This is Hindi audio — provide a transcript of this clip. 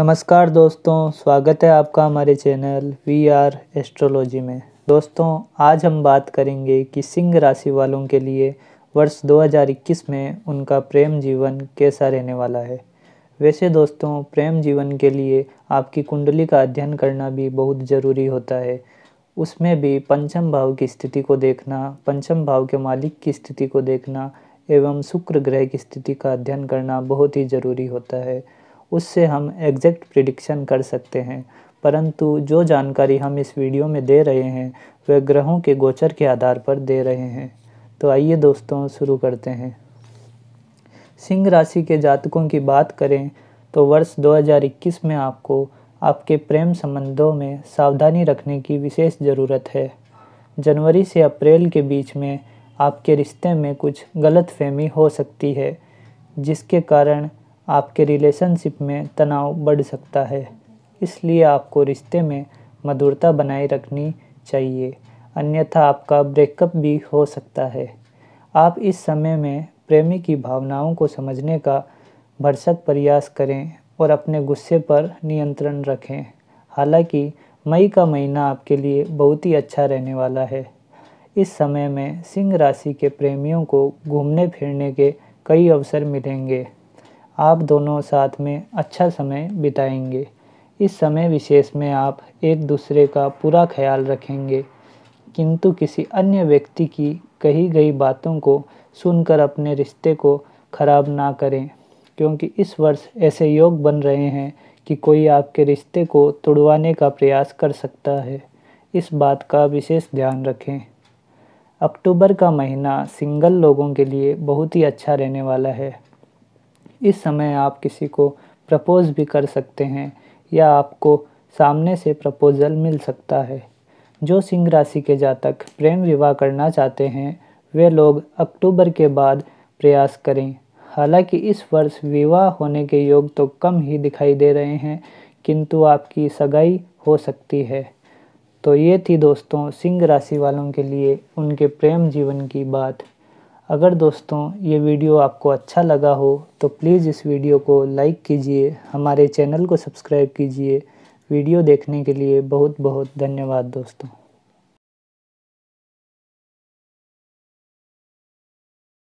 नमस्कार दोस्तों स्वागत है आपका हमारे चैनल वी आर एस्ट्रोलॉजी में दोस्तों आज हम बात करेंगे कि सिंह राशि वालों के लिए वर्ष 2021 में उनका प्रेम जीवन कैसा रहने वाला है वैसे दोस्तों प्रेम जीवन के लिए आपकी कुंडली का अध्ययन करना भी बहुत ज़रूरी होता है उसमें भी पंचम भाव की स्थिति को देखना पंचम भाव के मालिक की स्थिति को देखना एवं शुक्र ग्रह की स्थिति का अध्ययन करना बहुत ही ज़रूरी होता है उससे हम एग्जैक्ट प्रिडिक्शन कर सकते हैं परंतु जो जानकारी हम इस वीडियो में दे रहे हैं वह ग्रहों के गोचर के आधार पर दे रहे हैं तो आइए दोस्तों शुरू करते हैं सिंह राशि के जातकों की बात करें तो वर्ष 2021 में आपको आपके प्रेम संबंधों में सावधानी रखने की विशेष ज़रूरत है जनवरी से अप्रैल के बीच में आपके रिश्ते में कुछ गलत फहमी हो सकती है जिसके कारण आपके रिलेशनशिप में तनाव बढ़ सकता है इसलिए आपको रिश्ते में मधुरता बनाए रखनी चाहिए अन्यथा आपका ब्रेकअप भी हो सकता है आप इस समय में प्रेमी की भावनाओं को समझने का भरसक प्रयास करें और अपने गुस्से पर नियंत्रण रखें हालांकि मई का महीना आपके लिए बहुत ही अच्छा रहने वाला है इस समय में सिंह राशि के प्रेमियों को घूमने फिरने के कई अवसर मिलेंगे आप दोनों साथ में अच्छा समय बिताएंगे इस समय विशेष में आप एक दूसरे का पूरा ख्याल रखेंगे किंतु किसी अन्य व्यक्ति की कही गई बातों को सुनकर अपने रिश्ते को खराब ना करें क्योंकि इस वर्ष ऐसे योग बन रहे हैं कि कोई आपके रिश्ते को तोड़वाने का प्रयास कर सकता है इस बात का विशेष ध्यान रखें अक्टूबर का महीना सिंगल लोगों के लिए बहुत ही अच्छा रहने वाला है इस समय आप किसी को प्रपोज़ भी कर सकते हैं या आपको सामने से प्रपोज़ल मिल सकता है जो सिंह राशि के जातक प्रेम विवाह करना चाहते हैं वे लोग अक्टूबर के बाद प्रयास करें हालांकि इस वर्ष विवाह होने के योग तो कम ही दिखाई दे रहे हैं किंतु आपकी सगाई हो सकती है तो ये थी दोस्तों सिंह राशि वालों के लिए उनके प्रेम जीवन की बात अगर दोस्तों ये वीडियो आपको अच्छा लगा हो तो प्लीज़ इस वीडियो को लाइक कीजिए हमारे चैनल को सब्सक्राइब कीजिए वीडियो देखने के लिए बहुत बहुत धन्यवाद दोस्तों